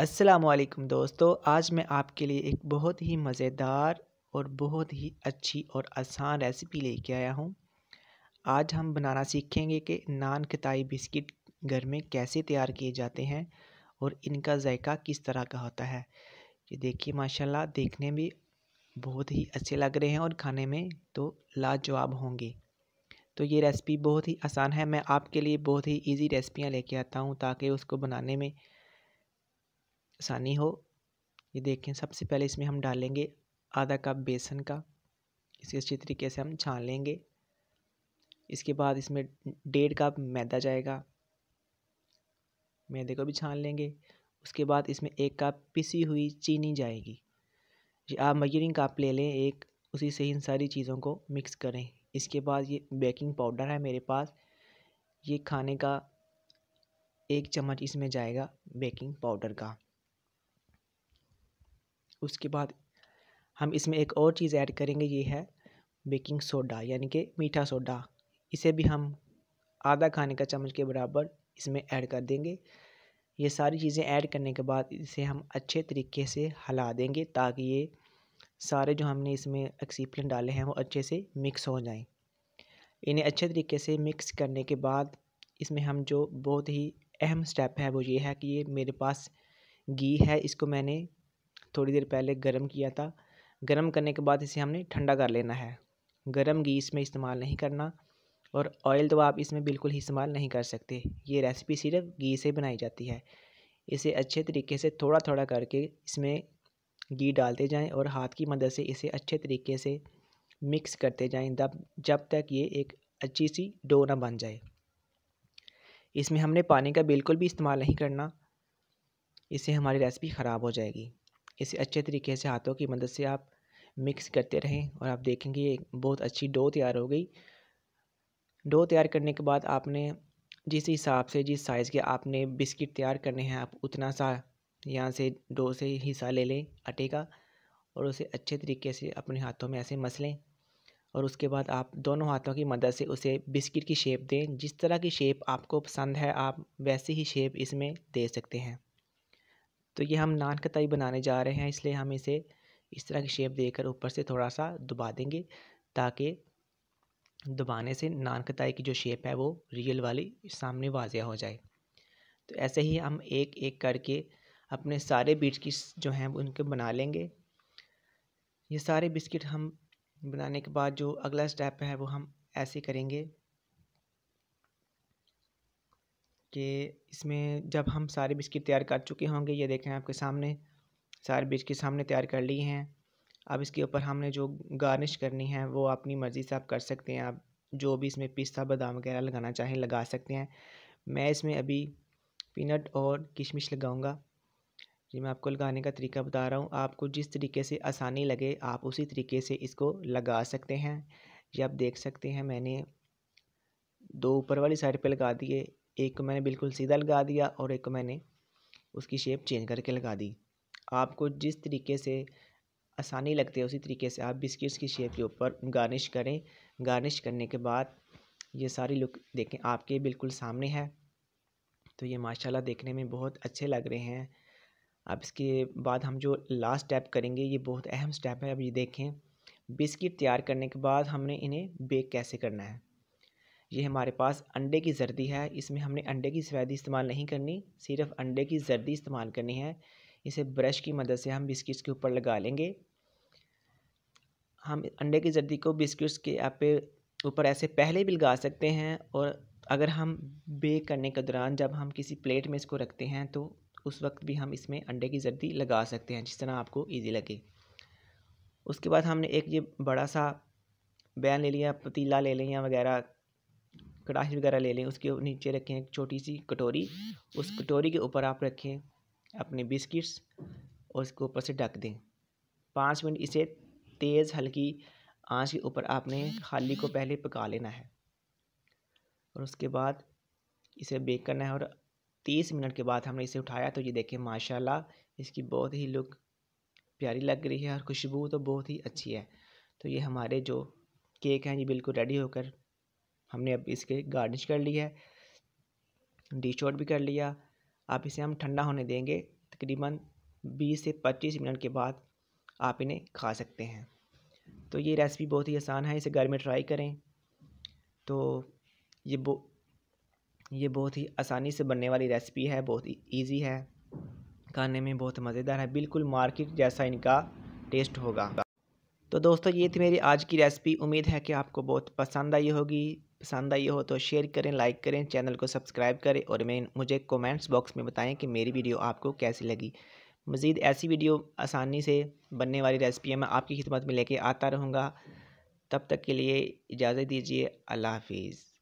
असलकम दोस्तों आज मैं आपके लिए एक बहुत ही मज़ेदार और बहुत ही अच्छी और आसान रेसिपी लेके आया हूँ आज हम बनाना सीखेंगे कि नान कताई बिस्किट घर में कैसे तैयार किए जाते हैं और इनका जायका किस तरह का होता है ये देखिए माशाल्लाह देखने में बहुत ही अच्छे लग रहे हैं और खाने में तो लाजवाब होंगे तो ये रेसिपी बहुत ही आसान है मैं आपके लिए बहुत ही ईजी रेसिपियाँ लेके आता हूँ ताकि उसको बनाने में आसानी हो ये देखें सबसे पहले इसमें हम डालेंगे आधा कप बेसन का इसे अच्छी तरीके से हम छान लेंगे इसके बाद इसमें डेढ़ कप मैदा जाएगा मैदे को भी छान लेंगे उसके बाद इसमें एक कप पिसी हुई चीनी जाएगी ये आप मयूरिंग कप ले लें एक उसी से इन सारी चीज़ों को मिक्स करें इसके बाद ये बेकिंग पाउडर है मेरे पास ये खाने का एक चम्मच इसमें जाएगा बेकिंग पाउडर का उसके बाद हम इसमें एक और चीज़ ऐड करेंगे ये है बेकिंग सोडा यानी कि मीठा सोडा इसे भी हम आधा खाने का चम्मच के बराबर इसमें ऐड कर देंगे ये सारी चीज़ें ऐड करने के बाद इसे हम अच्छे तरीके से हिला देंगे ताकि ये सारे जो हमने इसमें एक्सीपलेंट डाले हैं वो अच्छे से मिक्स हो जाएं इन्हें अच्छे तरीके से मिक्स करने के बाद इसमें हम जो बहुत ही अहम स्टेप है वो ये है कि ये मेरे पास घी है इसको मैंने थोड़ी देर पहले गर्म किया था गर्म करने के बाद इसे हमने ठंडा कर लेना है गर्म घी इसमें इस्तेमाल नहीं करना और ऑयल तो आप इसमें बिल्कुल ही इस्तेमाल नहीं कर सकते ये रेसिपी सिर्फ घी से बनाई जाती है इसे अच्छे तरीके से थोड़ा थोड़ा करके इसमें घी डालते जाएं और हाथ की मदद से इसे अच्छे तरीके से मिक्स करते जाएं जब जब तक ये एक अच्छी सी डो ना बन जाए इसमें हमने पानी का बिल्कुल भी इस्तेमाल नहीं करना इससे हमारी रेसिपी ख़राब हो जाएगी इसे अच्छे तरीके से हाथों की मदद से आप मिक्स करते रहें और आप देखेंगे ये बहुत अच्छी डो तैयार हो गई डो तैयार करने के बाद आपने जिस हिसाब से जिस साइज़ के आपने बिस्किट तैयार करने हैं आप उतना सा यहाँ से डो से हिस्सा ले लें आटे का और उसे अच्छे तरीके से अपने हाथों में ऐसे मसलें और उसके बाद आप दोनों हाथों की मदद से उसे बिस्किट की शेप दें जिस तरह की शेप आपको पसंद है आप वैसी ही शेप इसमें दे सकते हैं तो ये हम नान कताई बनाने जा रहे हैं इसलिए हम इसे इस तरह की शेप देकर ऊपर से थोड़ा सा दबा देंगे ताकि दबाने से नान कताई की जो शेप है वो रियल वाली सामने वाजिया हो जाए तो ऐसे ही हम एक एक करके अपने सारे बिस्किट्स जो हैं उनके बना लेंगे ये सारे बिस्किट हम बनाने के बाद जो अगला स्टेप है वो हम ऐसे करेंगे कि इसमें जब हम सारे बिस्किट तैयार कर चुके होंगे ये देखें आपके सामने सारे बिस्किट सामने तैयार कर ली हैं अब इसके ऊपर हमने जो गार्निश करनी है वो अपनी मर्ज़ी से आप कर सकते हैं आप जो भी इसमें पिस्ता बादाम वगैरह लगाना चाहें लगा सकते हैं मैं इसमें अभी पीनट और किशमिश लगाऊंगा जी मैं आपको लगाने का तरीका बता रहा हूँ आपको जिस तरीके से आसानी लगे आप उसी तरीके से इसको लगा सकते हैं ये आप देख सकते हैं मैंने दो ऊपर वाली साइड पे लगा दिए एक को मैंने बिल्कुल सीधा लगा दिया और एक को मैंने उसकी शेप चेंज करके लगा दी आपको जिस तरीके से आसानी लगती है उसी तरीके से आप बिस्किट्स की शेप के ऊपर गार्निश करें गार्निश करने के बाद ये सारी लुक देखें आपके बिल्कुल सामने है तो ये माशाल्लाह देखने में बहुत अच्छे लग रहे हैं अब इसके बाद हम जो लास्ट स्टेप करेंगे ये बहुत अहम स्टेप है अब ये देखें बिस्किट तैयार करने के बाद हमने इन्हें बेक कैसे करना है ये हमारे पास अंडे की जर्दी है इसमें हमने अंडे की सफ़ेदी इस्तेमाल नहीं करनी सिर्फ अंडे की जर्दी इस्तेमाल करनी है इसे ब्रश की मदद से हम बिस्किट्स के ऊपर लगा लेंगे हम अंडे की जर्दी को बिस्किट्स के आप ऊपर ऐसे पहले भी लगा सकते हैं और अगर हम बेक करने के दौरान जब हम किसी प्लेट में इसको रखते हैं तो उस वक्त भी हम इसमें अंडे की जर्दी लगा सकते हैं जिस तरह आपको ईजी लगे उसके बाद हमने एक ये बड़ा सा बैन ले लिया पतीला ले लिया वगैरह कड़ाही वगैरह ले लें उसके नीचे रखें एक छोटी सी कटोरी उस कटोरी के ऊपर आप रखें अपने बिस्किट्स और उसके ऊपर से ढक दें पाँच मिनट इसे तेज़ हल्की आंच के ऊपर आपने खाली को पहले पका लेना है और उसके बाद इसे बेक करना है और तीस मिनट के बाद हमने इसे उठाया तो ये देखें माशाला इसकी बहुत ही लुक प्यारी लग रही है और खुशबू तो बहुत ही अच्छी है तो ये हमारे जो केक हैं ये बिल्कुल रेडी होकर हमने अब इसके गार्निश कर लिया है डिश आउट भी कर लिया आप इसे हम ठंडा होने देंगे तकरीबन 20 से 25 मिनट के बाद आप इन्हें खा सकते हैं तो ये रेसिपी बहुत ही आसान है इसे घर में ट्राई करें तो ये बो ये बहुत ही आसानी से बनने वाली रेसिपी है बहुत ही ईजी है खाने में बहुत मज़ेदार है बिल्कुल मार्केट जैसा इनका टेस्ट होगा तो दोस्तों ये थी मेरी आज की रेसिपी उम्मीद है कि आपको बहुत पसंद आई होगी पसंद आई हो तो शेयर करें लाइक करें चैनल को सब्सक्राइब करें और मैं मुझे कमेंट्स बॉक्स में बताएं कि मेरी वीडियो आपको कैसी लगी मज़ीद ऐसी वीडियो आसानी से बनने वाली रेसिपियाँ मैं आपकी खिदमत में लेके आता रहूँगा तब तक के लिए इजाज़त दीजिए अल्लाह हाफिज़